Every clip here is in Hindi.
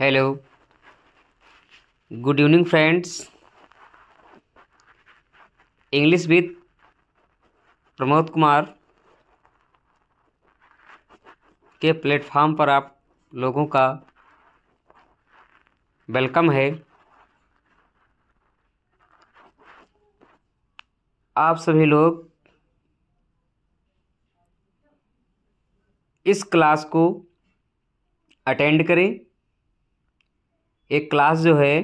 hello good evening friends English with Pramod Kumar के प्लेटफॉर्म पर आप लोगों का वेलकम है आप सभी लोग इस क्लास को अटेंड करें एक क्लास जो है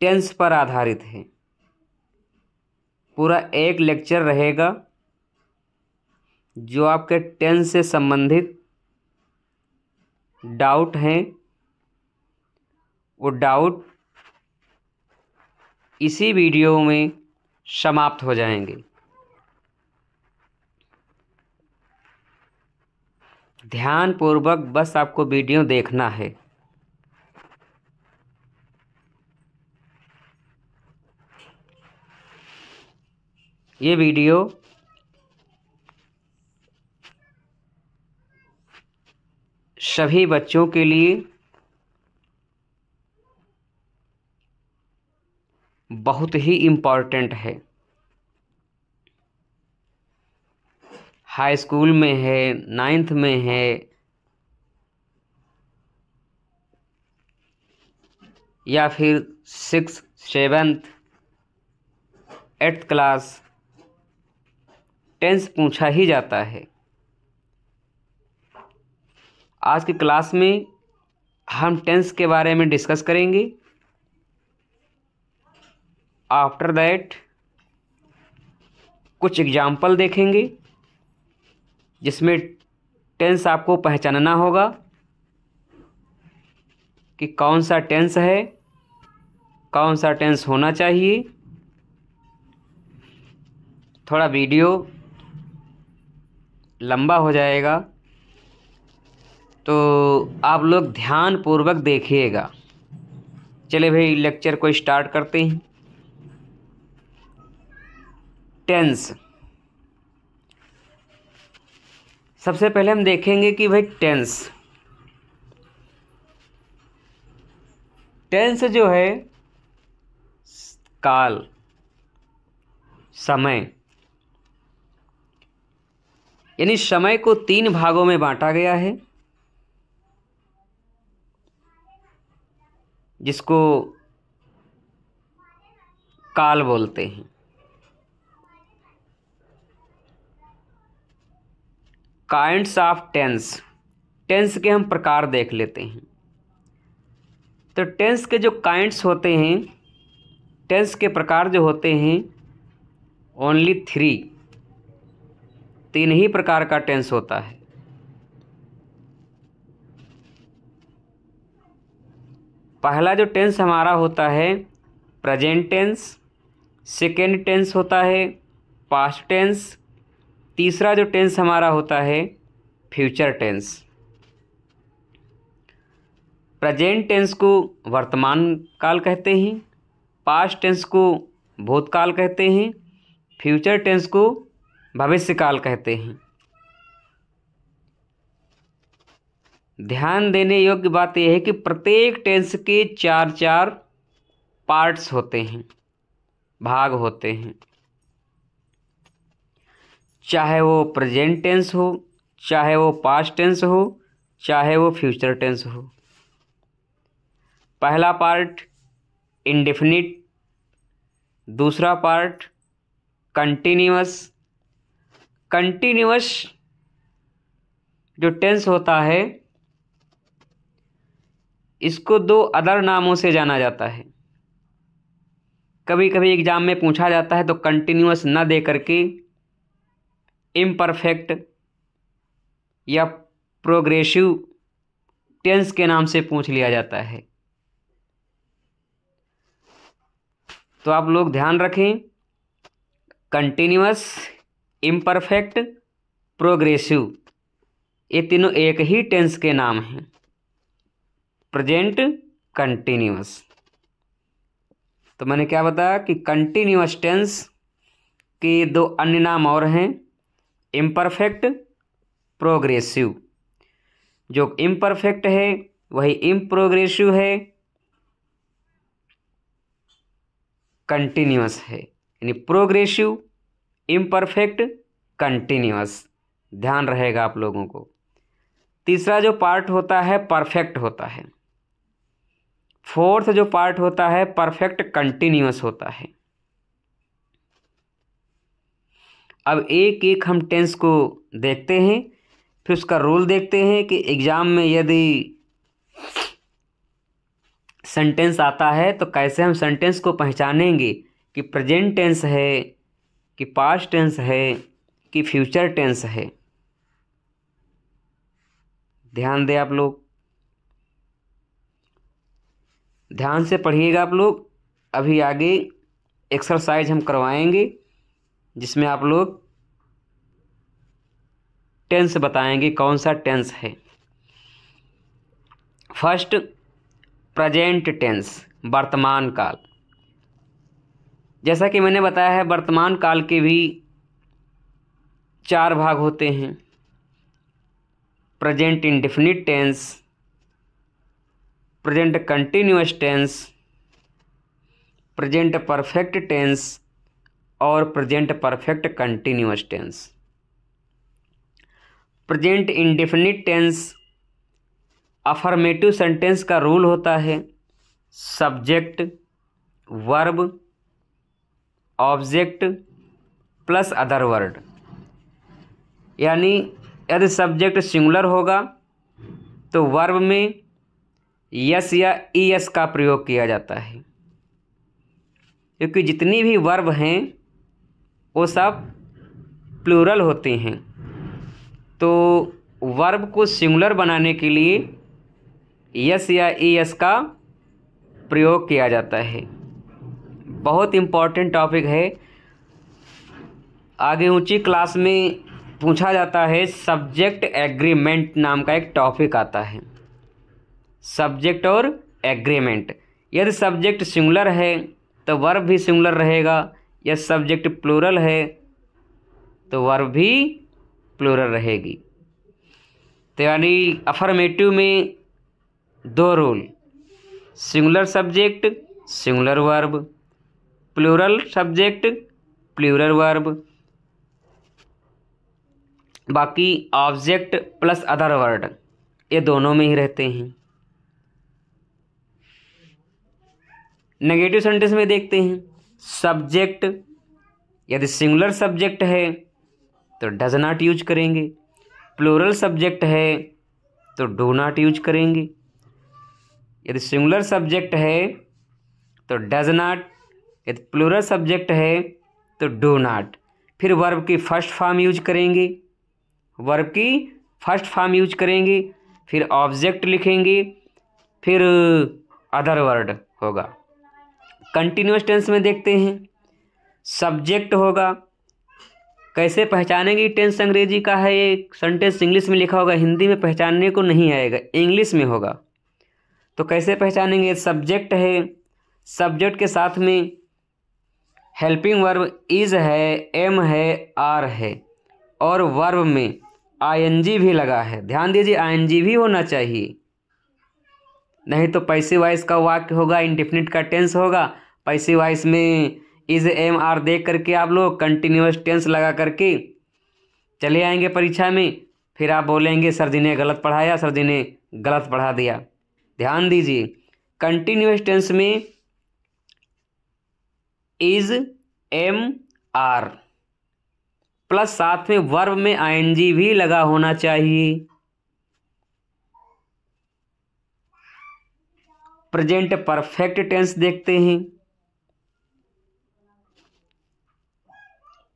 टेंस पर आधारित है पूरा एक लेक्चर रहेगा जो आपके टेंस से संबंधित डाउट हैं वो डाउट इसी वीडियो में समाप्त हो जाएंगे ध्यानपूर्वक बस आपको वीडियो देखना है ये वीडियो सभी बच्चों के लिए बहुत ही इम्पॉर्टेंट है हाई स्कूल में है नाइन्थ में है या फिर six seventh eighth class tense पूछा ही जाता है आज की क्लास में हम टेंस के बारे में डिस्कस करेंगे आफ्टर दैट कुछ एग्जाम्पल देखेंगे जिसमें टेंस आपको पहचानना होगा कि कौन सा टेंस है कौन सा टेंस होना चाहिए थोड़ा वीडियो लंबा हो जाएगा तो आप लोग ध्यान पूर्वक देखिएगा चले भाई लेक्चर को स्टार्ट करते हैं टेंस सबसे पहले हम देखेंगे कि भाई टेंस टेंस जो है काल समय यानी समय को तीन भागों में बांटा गया है जिसको काल बोलते हैं काइंड्स ऑफ टेंस टेंस के हम प्रकार देख लेते हैं तो टेंस के जो काइंड्स होते हैं टेंस के प्रकार जो होते हैं ओनली थ्री तीन ही प्रकार का टेंस होता है पहला जो टेंस हमारा होता है प्रेजेंट टेंस सेकेंड टेंस होता है पास्ट टेंस तीसरा जो टेंस हमारा होता है फ्यूचर टेंस प्रेजेंट टेंस को वर्तमान काल कहते हैं पास्ट टेंस को भूतकाल कहते हैं फ्यूचर टेंस को भविष्यकाल कहते हैं ध्यान देने योग्य बात यह है कि प्रत्येक टेंस के चार चार पार्ट्स होते हैं भाग होते हैं चाहे वो प्रेजेंट टेंस हो चाहे वो पास्ट टेंस हो चाहे वो फ्यूचर टेंस हो पहला पार्ट इंडिफिनिट दूसरा पार्ट कंटिन्यूस कंटिन्यूस जो टेंस होता है इसको दो अदर नामों से जाना जाता है कभी कभी एग्ज़ाम में पूछा जाता है तो कंटिन्यूस ना दे करके इम्परफेक्ट या प्रोग्रेसिव टेंस के नाम से पूछ लिया जाता है तो आप लोग ध्यान रखें कंटिन्यूस इम्परफेक्ट प्रोग्रेसिव ये तीनों एक ही टेंस के नाम हैं प्रेजेंट कंटिन्यूस तो मैंने क्या बताया कि कंटिन्यूस टेंस के दो अन्य नाम और हैं इम्परफेक्ट प्रोग्रेसिव जो इम्परफेक्ट है वही इम प्रोग्रेसिव है कंटिन्यूस है यानी प्रोग्रेसिव इम्परफेक्ट कंटिन्यूस ध्यान रहेगा आप लोगों को तीसरा जो पार्ट होता है परफेक्ट होता है फोर्थ जो पार्ट होता है परफेक्ट कंटिन्यूस होता है अब एक एक हम टेंस को देखते हैं फिर उसका रोल देखते हैं कि एग्ज़ाम में यदि सेंटेंस आता है तो कैसे हम सेंटेंस को पहचानेंगे कि प्रेजेंट टेंस है कि पास्ट टेंस है कि फ्यूचर टेंस है ध्यान दें आप लोग ध्यान से पढ़िएगा आप लोग अभी आगे एक्सरसाइज हम करवाएंगे जिसमें आप लोग टेंस बताएंगे कौन सा टेंस है फर्स्ट प्रेजेंट टेंस वर्तमान काल जैसा कि मैंने बताया है वर्तमान काल के भी चार भाग होते हैं present indefinite tense present continuous tense present perfect tense और present perfect continuous tense present indefinite tense affirmative sentence का रूल होता है subject verb object plus other word यानी यदि सब्जेक्ट सिंगुलर होगा तो वर्ब में यस या ई एस का प्रयोग किया जाता है क्योंकि जितनी भी वर्ब हैं वो सब प्लूरल होते हैं तो वर्ब को सिंगुलर बनाने के लिए यस या ई एस का प्रयोग किया जाता है बहुत इम्पॉर्टेंट टॉपिक है आगे ऊंची क्लास में पूछा जाता है सब्जेक्ट एग्रीमेंट नाम का एक टॉपिक आता है सब्जेक्ट और एग्रीमेंट यदि सब्जेक्ट सिंगुलर है तो वर्ब भी सिंगुलर रहेगा या सब्जेक्ट प्लूरल है तो वर्ब भी प्लूरल रहेगी तो यानी अफर्मेटिव में दो rule singular subject singular verb plural subject plural verb बाकी ऑब्जेक्ट प्लस अदर वर्ड ये दोनों में ही रहते हैं नेगेटिव सेंटेंस में देखते हैं सब्जेक्ट यदि सिंगुलर सब्जेक्ट है तो डज नॉट यूज करेंगे प्लोरल सब्जेक्ट है तो डो नॉट यूज करेंगे यदि सिंगुलर सब्जेक्ट है तो डज नॉट यदि प्लोरल सब्जेक्ट है तो डो नाट फिर वर्ब की फर्स्ट फॉर्म यूज करेंगे वर्ब की फर्स्ट फॉर्म यूज करेंगे फिर ऑब्जेक्ट लिखेंगे फिर अदर वर्ड होगा कंटिन्यूस टेंस में देखते हैं सब्जेक्ट होगा कैसे पहचानेंगे टेंस अंग्रेजी का है ये सेंटेंस इंग्लिश में लिखा होगा हिंदी में पहचानने को नहीं आएगा इंग्लिश में होगा तो कैसे पहचानेंगे सब्जेक्ट है सब्जेक्ट के साथ में हेल्पिंग वर्ब इज़ है एम है आर है और वर्ब में आईएनजी भी लगा है ध्यान दीजिए आईएनजी भी होना चाहिए नहीं तो पैसे वाइज का वाक्य होगा इंडिफिनिट का टेंस होगा पैसे वाइस में इज एम आर देख करके आप लोग कंटिन्यूस टेंस लगा करके चले आएंगे परीक्षा में फिर आप बोलेंगे सर जी ने गलत पढ़ाया सर जी ने गलत पढ़ा दिया ध्यान दीजिए कंटिन्यूस टेंस में इज एम आर प्लस साथ में वर्ब में आईएनजी भी लगा होना चाहिए प्रेजेंट परफेक्ट टेंस देखते हैं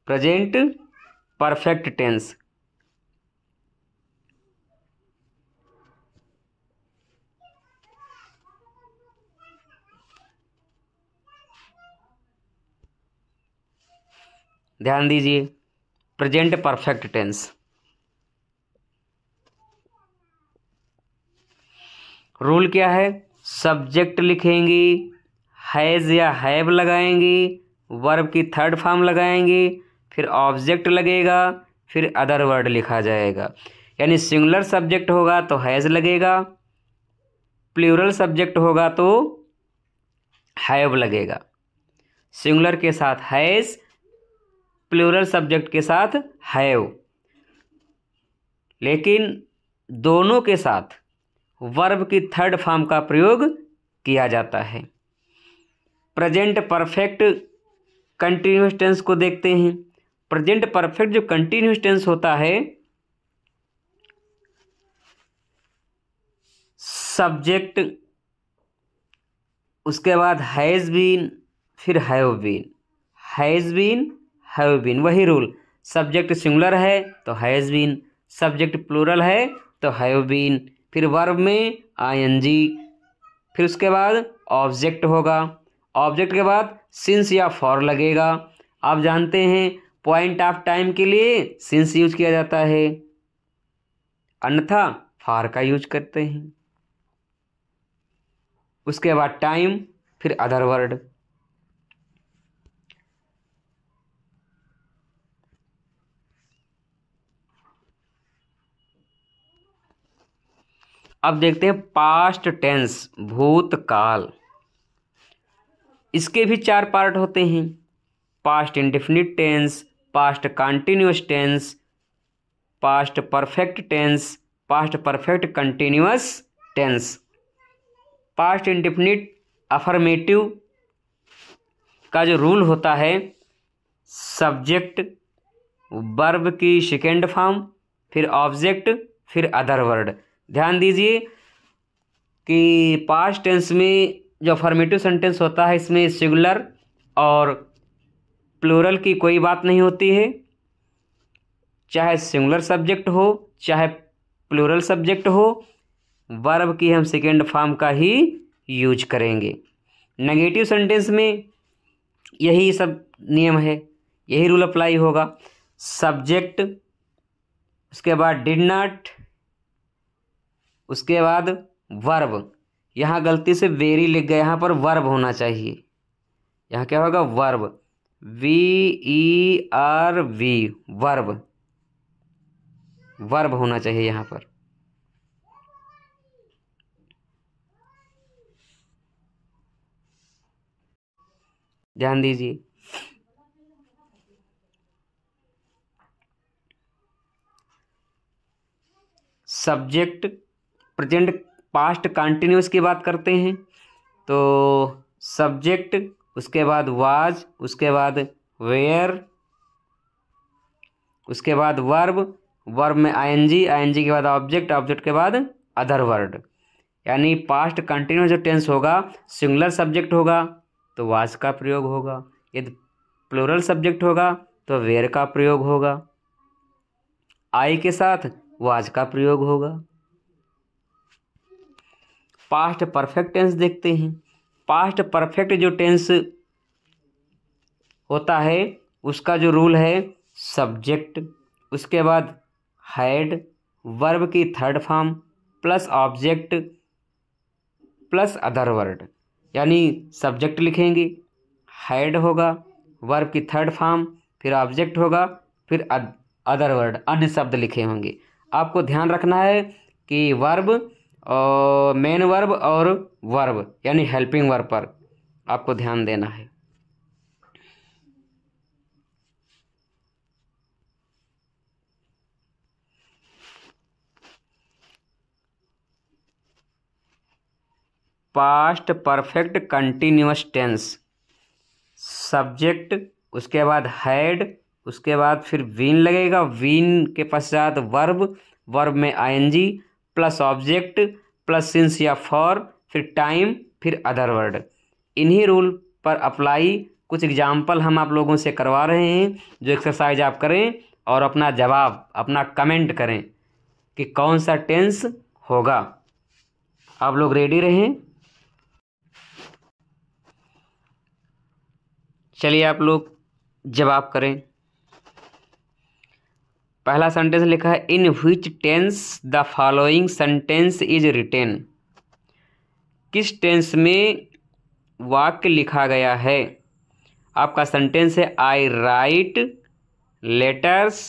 प्रेजेंट परफेक्ट टेंस ध्यान दीजिए प्रेजेंट परफेक्ट टेंस रूल क्या है सब्जेक्ट लिखेंगे हैज़ या हैव लगाएंगे वर्ब की थर्ड फॉर्म लगाएंगे फिर ऑब्जेक्ट लगेगा फिर अदर वर्ड लिखा जाएगा यानी सिंगुलर सब्जेक्ट होगा तो हैज़ लगेगा प्लूरल सब्जेक्ट होगा तो हैव लगेगा सिंगुलर के साथ हैज़ प्लूरल सब्जेक्ट के साथ हैव लेकिन दोनों के साथ वर्ब की थर्ड फॉर्म का प्रयोग किया जाता है प्रेजेंट परफेक्ट कंटिन्यूस टेंस को देखते हैं प्रेजेंट परफेक्ट जो कंटिन्यूस टेंस होता है सब्जेक्ट उसके बाद हैज़ बीन फिर have been has been have been वही रूल सब्जेक्ट सिंगुलर है तो हैज़ बीन सब्जेक्ट प्लूरल है तो हैव बीन फिर वर्ब में आईएनजी फिर उसके बाद ऑब्जेक्ट होगा ऑब्जेक्ट के बाद सिंस या फॉर लगेगा आप जानते हैं पॉइंट ऑफ टाइम के लिए सिंस यूज किया जाता है अन्यथा फार का यूज करते हैं उसके बाद टाइम फिर अदर वर्ड अब देखते हैं पास्ट टेंस भूतकाल इसके भी चार पार्ट होते हैं past indefinite tense past continuous tense past perfect tense past perfect continuous tense past indefinite affirmative का जो रूल होता है सब्जेक्ट वर्ब की सेकेंड फॉर्म फिर ऑब्जेक्ट फिर अदर वर्ड ध्यान दीजिए कि पास्ट टेंस में जो अफर्मेटिव सेंटेंस होता है इसमें सिंगुलर और प्लूरल की कोई बात नहीं होती है चाहे सिंगुलर सब्जेक्ट हो चाहे प्लूरल सब्जेक्ट हो वर्ब की हम सेकेंड फॉर्म का ही यूज करेंगे नेगेटिव सेंटेंस में यही सब नियम है यही रूल अप्लाई होगा सब्जेक्ट उसके बाद डिड नॉट उसके बाद वर्ब यहाँ गलती से वेरी लिख गया यहाँ पर वर्ब होना चाहिए यहाँ क्या होगा verb V E R B verb verb होना चाहिए यहाँ पर ध्यान दीजिए सब्जेक्ट प्रेजेंट पास्ट कंटिन्यूस की बात करते हैं तो सब्जेक्ट उसके बाद वाज उसके बाद वेयर उसके बाद वर्ब वर्ब में आईएनजी आईएनजी के बाद ऑब्जेक्ट ऑब्जेक्ट के बाद अदर वर्ड यानी पास्ट कंटिन्यूस जो टेंस होगा सिंगुलर सब्जेक्ट होगा तो वाज का प्रयोग होगा यदि प्लोरल सब्जेक्ट होगा तो वेयर का प्रयोग होगा आई के साथ वाज का प्रयोग होगा पास्ट परफेक्ट टेंस देखते हैं पास्ट परफेक्ट जो टेंस होता है उसका जो रूल है सब्जेक्ट उसके बाद हैड वर्ब की third form plus object plus other word यानी सब्जेक्ट लिखेंगे हैड होगा वर्ब की थर्ड फॉर्म फिर ऑब्जेक्ट होगा फिर अदर वर्ड अन्य शब्द लिखे होंगे आपको ध्यान रखना है कि वर्ब मेन वर्ब और वर्ब यानी हेल्पिंग वर्ब पर आपको ध्यान देना है past perfect continuous tense subject उसके बाद हैड उसके बाद फिर वीन लगेगा वीन के पश्चात वर्ब वर्ब में ING plus object plus since या फॉर फिर टाइम फिर अदर वर्ड इन्हीं रूल पर अप्लाई कुछ एग्जाम्पल हम आप लोगों से करवा रहे हैं जो एक्सरसाइज आप करें और अपना जवाब अपना कमेंट करें कि कौन सा टेंस होगा आप लोग रेडी रहें चलिए आप लोग जवाब करें पहला सेंटेंस लिखा है in which tense the following sentence is written किस टेंस में वाक्य लिखा गया है आपका सेंटेंस है I write letters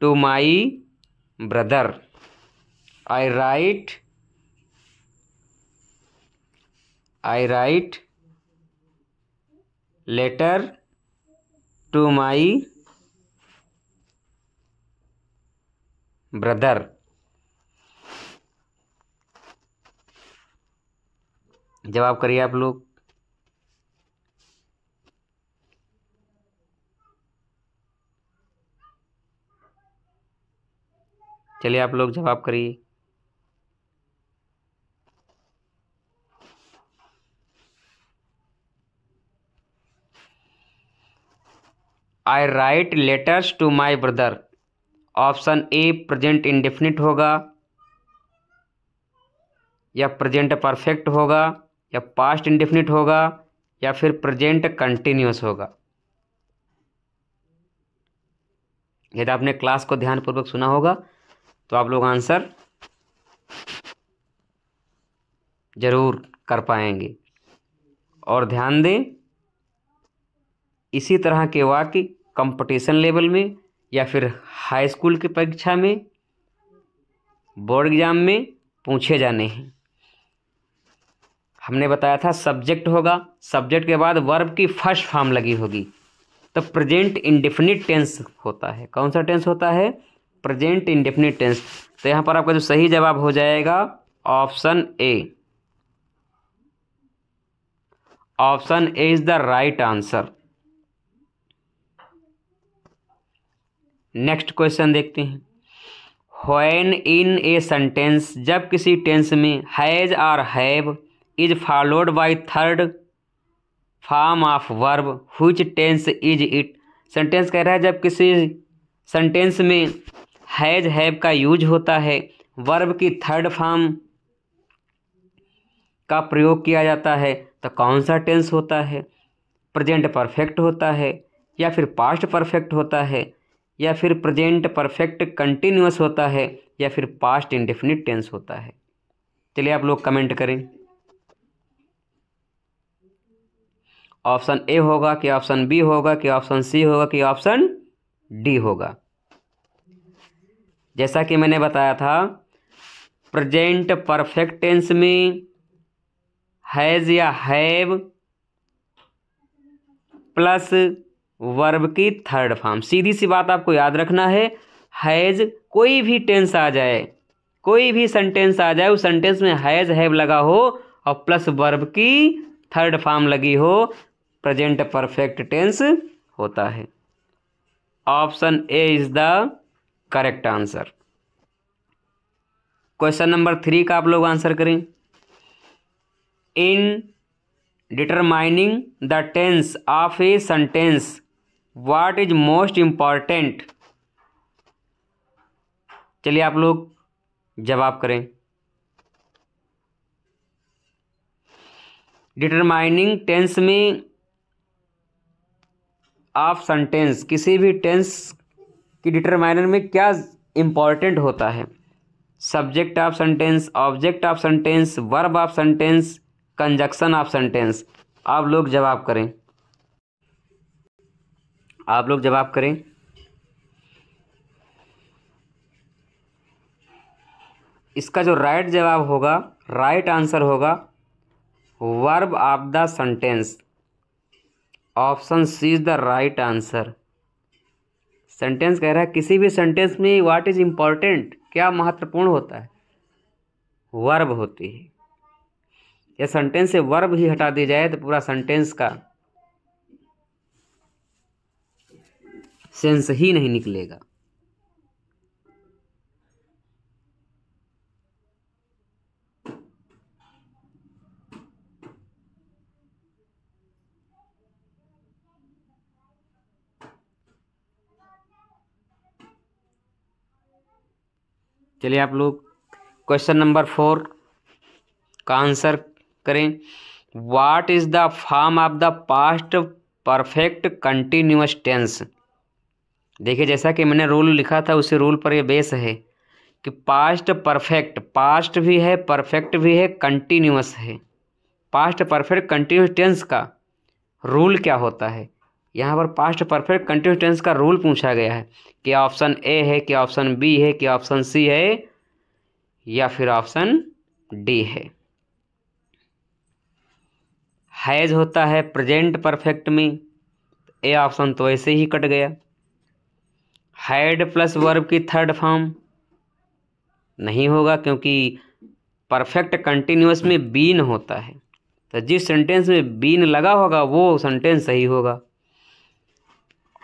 to my brother I write I write letter to my brother जवाब करिए आप लोग चलिए आप लोग जवाब करिए I write letters to my brother option A present indefinite होगा या प्रेजेंट परफेक्ट होगा या पास्ट इंडेफिनिट होगा या फिर प्रेजेंट कंटिन्यूस होगा यदि आपने क्लास को ध्यानपूर्वक सुना होगा तो आप लोग आंसर ज़रूर कर पाएंगे और ध्यान दें इसी तरह के वाक्य कंपटीशन लेवल में या फिर हाई स्कूल की परीक्षा में बोर्ड एग्ज़ाम में पूछे जाने हैं हमने बताया था सब्जेक्ट होगा सब्जेक्ट के बाद वर्ब की फर्स्ट फॉर्म लगी होगी तो प्रेजेंट इंडिफिनिट टेंस होता है कौन सा टेंस होता है प्रेजेंट इंडिफिनिट टेंस तो यहाँ पर आपका जो सही जवाब हो जाएगा option A option A is the right answer next question देखते हैं वैन इन ए सेंटेंस जब किसी टेंस में has or have is followed by third form of verb which tense is it sentence कह रहा है जब किसी सेंटेंस में हैज हैव का यूज होता है वर्ब की थर्ड फॉर्म का प्रयोग किया जाता है तो कौन सा टेंस होता है प्रेजेंट परफेक्ट होता है या फिर पास्ट परफेक्ट होता है या फिर प्रेजेंट परफेक्ट कंटिन्यूस होता है या फिर पास्ट इंडेफिनिट टेंस होता है चलिए आप लोग कमेंट करें ऑप्शन ए होगा कि ऑप्शन बी होगा कि ऑप्शन सी होगा कि ऑप्शन डी होगा जैसा कि मैंने बताया था प्रेजेंट परफेक्ट टेंस में हैज़ या हैव प्लस वर्ब की थर्ड फॉर्म सीधी सी बात आपको याद रखना है हैज़ कोई भी टेंस आ जाए कोई भी सेंटेंस आ जाए उस सेंटेंस में हैज़ हैव लगा हो और प्लस वर्ब की थर्ड फॉर्म लगी हो प्रेजेंट परफेक्ट टेंस होता है option A is the correct answer question number three का आप लोग आंसर करें in determining the tense of a sentence what is most important चलिए आप लोग जवाब करें डिटरमाइनिंग टेंस में ऑफ सेंटेंस किसी भी टेंस की डिटरमाइनर में क्या इम्पॉर्टेंट होता है subject of sentence object of sentence verb of sentence conjunction of sentence आप लोग जवाब करें आप लोग जवाब करें इसका जो राइट जवाब होगा राइट आंसर होगा verb of the sentence option C is the right answer sentence कह रहा है किसी भी सेंटेंस में व्हाट इज़ इंपॉर्टेंट क्या महत्वपूर्ण होता है वर्ब होती है यह सेंटेंस से वर्ब ही हटा दी जाए तो पूरा सेंटेंस का सेंस ही नहीं निकलेगा चलिए आप लोग क्वेश्चन नंबर फोर का आंसर करें what is the form of the past perfect continuous tense देखिए जैसा कि मैंने रूल लिखा था उसी रूल पर ये बेस है कि पास्ट परफेक्ट पास्ट भी है परफेक्ट भी है कंटिन्यूस है पास्ट परफेक्ट कंटिन्यूस टेंस का रूल क्या होता है यहाँ पर पास्ट परफेक्ट कंटिन्यूस टेंस का रूल पूछा गया है कि ऑप्शन ए है कि ऑप्शन बी है कि ऑप्शन सी है या फिर ऑप्शन डी है हैज होता है प्रेजेंट परफेक्ट में ए ऑप्शन तो ऐसे ही कट गया हैड प्लस वर्ब की थर्ड फॉर्म नहीं होगा क्योंकि परफेक्ट कंटिन्यूस में बीन होता है तो जिस सेंटेंस में बीन लगा होगा वो सेंटेंस सही होगा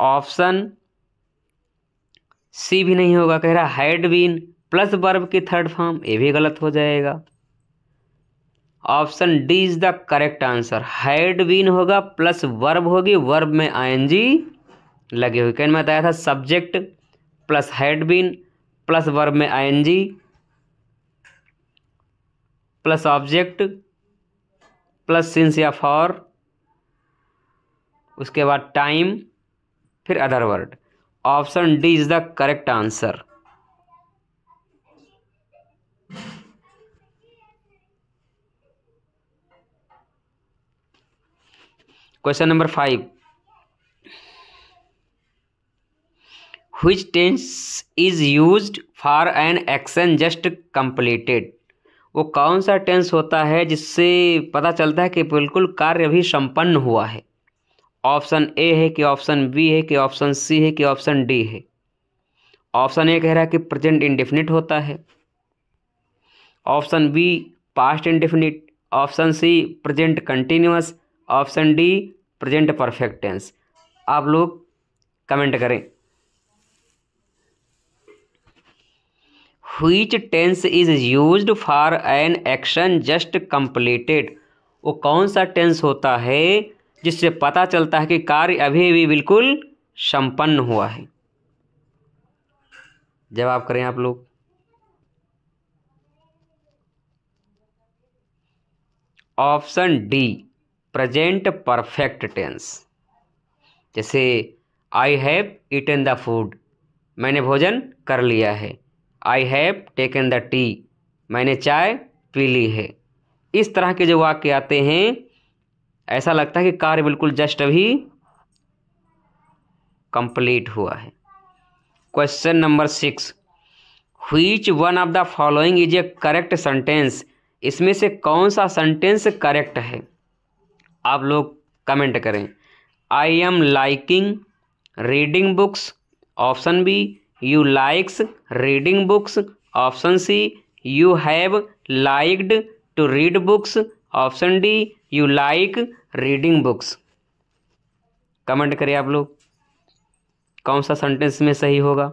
ऑप्शन सी भी नहीं होगा कह रहा हैड बीन प्लस वर्ब की थर्ड फॉर्म ये भी गलत हो जाएगा option D is the correct answer had been होगा प्लस वर्ब होगी वर्ब में आईएनजी लगे हुए कैन में बताया था subject plus had been plus verb में I plus object plus since या फॉर उसके बाद टाइम फिर other word option D is the correct answer question number five which tense is use for an action just completed वो कौन सा टेंस होता है जिससे पता चलता है कि बिल्कुल कार्य अभी संपन्न हुआ है ऑप्शन ए है कि ऑप्शन बी है कि ऑप्शन सी है कि ऑप्शन डी है ऑप्शन ए कह रहा है कि प्रेजेंट इंडिफिनिट होता है option B past indefinite option C present continuous option D present perfect tense आप लोग कमेंट करें which tense is use for an action just completed वो कौन सा टेंस होता है जिससे पता चलता है कि कार्य अभी भी बिल्कुल संपन्न हुआ है जवाब करें आप लोग option D present perfect tense जैसे I have eaten the food मैंने भोजन कर लिया है I have taken the tea मैंने चाय पी ली है इस तरह के जो वाक्य आते हैं ऐसा लगता है कि कार्य बिल्कुल जस्ट अभी कंप्लीट हुआ है question number six which one of the following is a correct sentence इसमें से कौन सा सेंटेंस करेक्ट है आप लोग कमेंट करें I am liking reading books option B you likes reading books option C you have liked to read books option D you like reading books comment करें आप लोग कौन सा सेंटेंस में सही होगा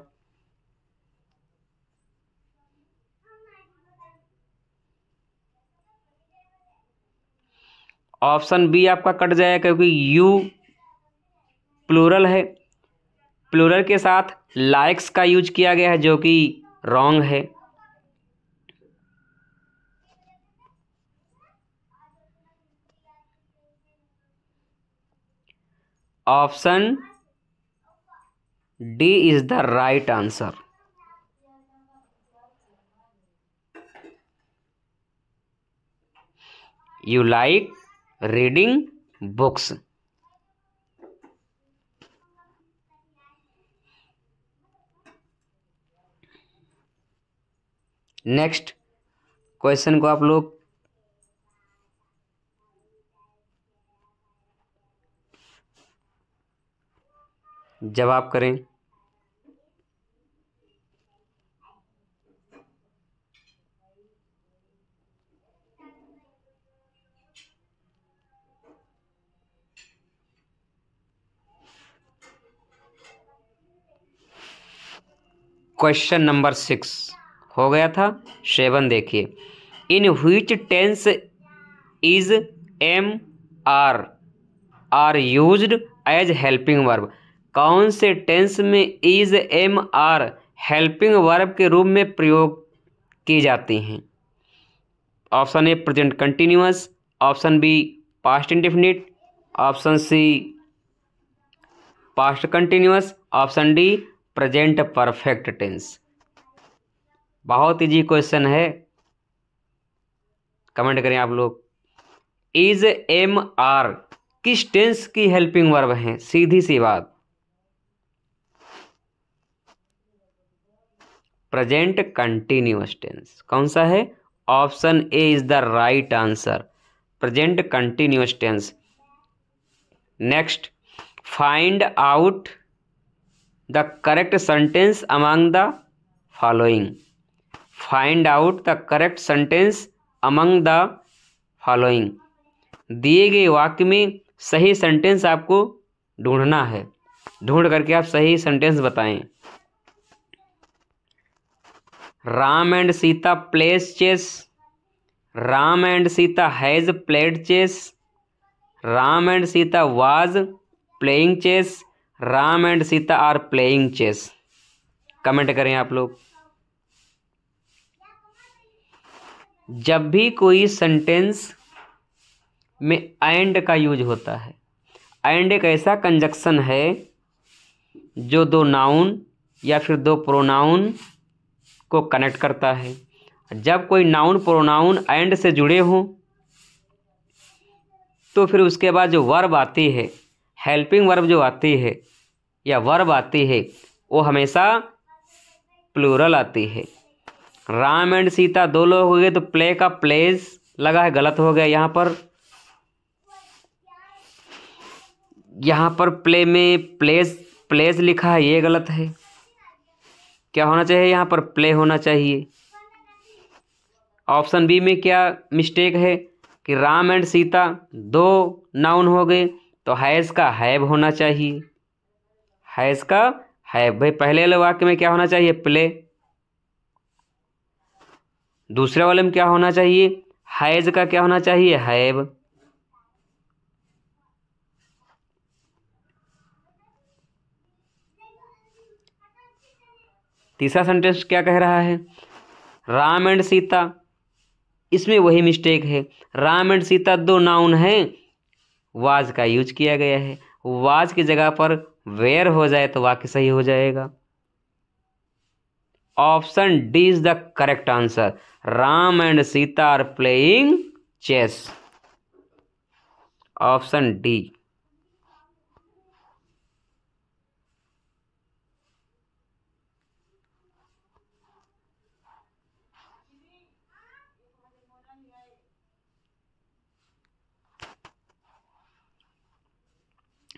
ऑप्शन बी आपका कट जाएगा क्योंकि यू प्लूरल है प्लूरल के साथ लाइक्स का यूज किया गया है जो कि रॉन्ग है option D is the right answer you like reading books next question को आप लोग जवाब करें क्वेश्चन नंबर सिक्स हो गया था सेवन देखिए in which tense is am are are use as helping verb कौन से टेंस में is am are helping verb के रूप में प्रयोग की जाती हैं option A present continuous option B past indefinite option C past continuous option D present perfect tense बहुत इजी क्वेश्चन है कमेंट करें आप लोग इज एम आर किस टेंस की हेल्पिंग वर्ब है सीधी सी बात प्रेजेंट कंटिन्यूस टेंस कौन सा है option A is the right answer present continuous tense next find out the correct sentence among the following find out the correct sentence among the following दिए गए वाक्य में सही सेंटेंस आपको ढूंढना है ढूंढ करके आप सही सेंटेंस बताएं Ram and Sita plays chess Ram and Sita has played chess Ram and Sita was playing chess Ram and Sita are playing chess comment करें आप लोग जब भी कोई सेंटेंस में एंड का यूज होता है एंड एक ऐसा कंजक्शन है जो दो नाउन या फिर दो प्रोनाउन को कनेक्ट करता है जब कोई नाउन प्रोनाउन एंड से जुड़े हों तो फिर उसके बाद जो वर्ब आती है हेल्पिंग वर्ब जो आती है या वर्ब आती है वो हमेशा प्लूरल आती है राम एंड सीता दो लोग हो गए तो प्ले का प्लेस लगा है गलत हो गया यहाँ पर यहाँ पर प्ले में प्लेस प्लेस लिखा है ये गलत है क्या होना चाहिए यहाँ पर प्ले होना चाहिए ऑप्शन बी में क्या मिस्टेक है कि राम एंड सीता दो नाउन हो गए तो हैज़ का हैब होना चाहिए हैज़ का हैब भाई पहले वाक्य में क्या होना चाहिए प्ले दूसरे वाले में क्या होना चाहिए हैज का क्या होना चाहिए हैव तीसरा सेंटेंस क्या कह रहा है राम एंड सीता इसमें वही मिस्टेक है राम एंड सीता दो नाउन है वाज का यूज किया गया है वाज की जगह पर वेयर हो जाए तो वाक्य सही हो जाएगा option D is the correct answer Ram and Sita are playing chess option D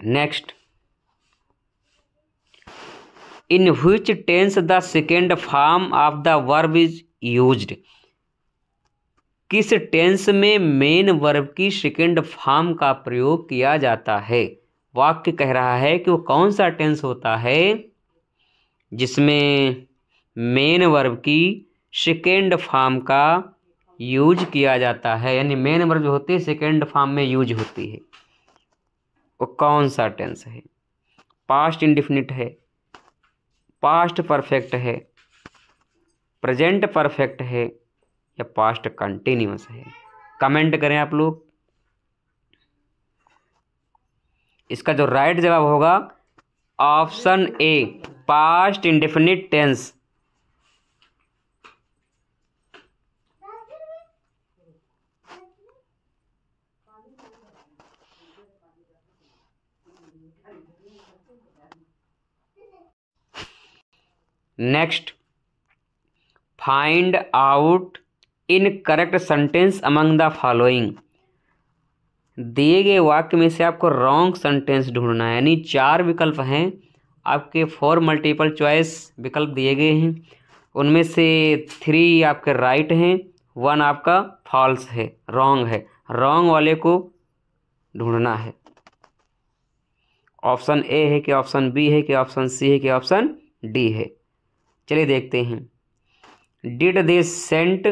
next in which tense the second form of the verb is use किस टेंस में मेन वर्ब की सेकेंड फॉर्म का प्रयोग किया जाता है वाक्य कह रहा है कि वो कौन सा टेंस होता है जिसमें मेन वर्ब की सेकेंड फॉर्म का यूज किया जाता है यानी मेन वर्ब जो होती है सेकेंड फॉर्म में यूज होती है वो कौन सा टेंस है पास्ट इंडिफिनिट है पास्ट परफेक्ट है प्रेजेंट परफेक्ट है या पास्ट कंटिन्यूस है कमेंट करें आप लोग इसका जो राइट जवाब होगा option A past indefinite tense next find out in correct sentence among the following दिए गए वाक्य में से आपको रॉन्ग सेंटेंस ढूंढना है यानी चार विकल्प हैं आपके फोर मल्टीपल चॉइस विकल्प दिए गए हैं उनमें से थ्री आपके राइट हैं वन आपका फॉल्स है रॉन्ग है रॉन्ग वाले को ढूंढना है ऑप्शन ए है कि ऑप्शन बी है कि ऑप्शन सी है कि ऑप्शन डी है चलिए देखते हैं did they sent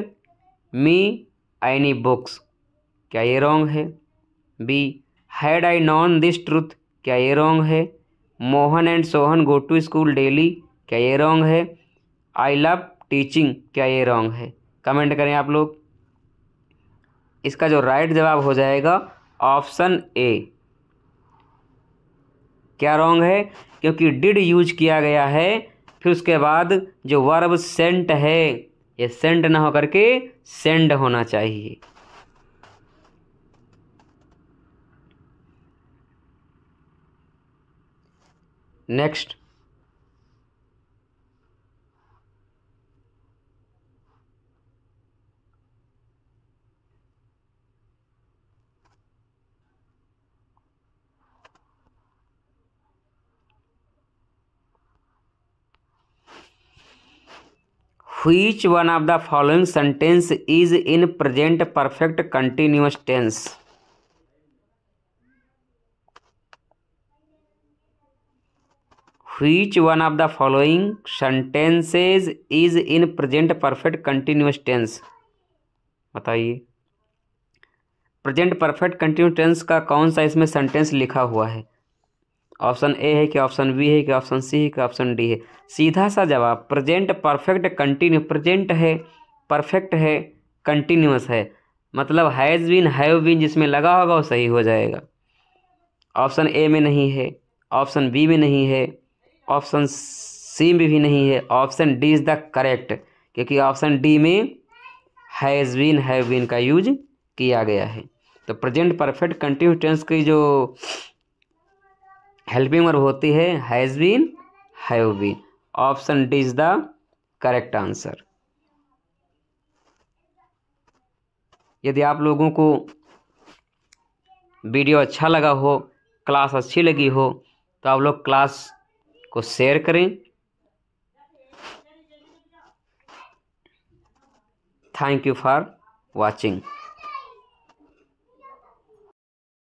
me any books क्या ये रॉन्ग है B had I known this truth क्या ये रॉन्ग है Mohan and Sohan go to school daily क्या ये रॉन्ग है आई लव टीचिंग क्या ये रॉन्ग है कमेंट करें आप लोग इसका जो राइट right जवाब हो जाएगा ऑप्शन ए क्या रॉन्ग है क्योंकि डिड यूज किया गया है फिर उसके बाद जो वर्ब सेंट है ये सेंट ना होकर के सेंड होना चाहिए next which one of the following sentence is in present perfect continuous tense which one of the following sentences is in present perfect continuous tense बताइए प्रेजेंट परफेक्ट कंटिन्यूस टेंस का कौन सा इसमें सेंटेंस लिखा हुआ है ऑप्शन ए है कि ऑप्शन बी है कि ऑप्शन सी है कि ऑप्शन डी है सीधा सा जवाब प्रेजेंट परफेक्ट कंटिन्यू प्रेजेंट है परफेक्ट है कंटिन्यूस है मतलब हैज़ बीन हैव बीन जिसमें लगा होगा वो सही हो जाएगा ऑप्शन ए में नहीं है ऑप्शन बी में नहीं है ऑप्शन सी में भी नहीं है option D is the correct क्योंकि ऑप्शन डी में हैज़ बीन हैव बीन का यूज किया गया है तो प्रेजेंट परफेक्ट कंटिन्यू टेंस की जो हेल्पिंग वर्ब होती है has been have been option D is the correct answer यदि आप लोगों को वीडियो अच्छा लगा हो क्लास अच्छी लगी हो तो आप लोग क्लास को शेयर करें थैंक यू फॉर वॉचिंग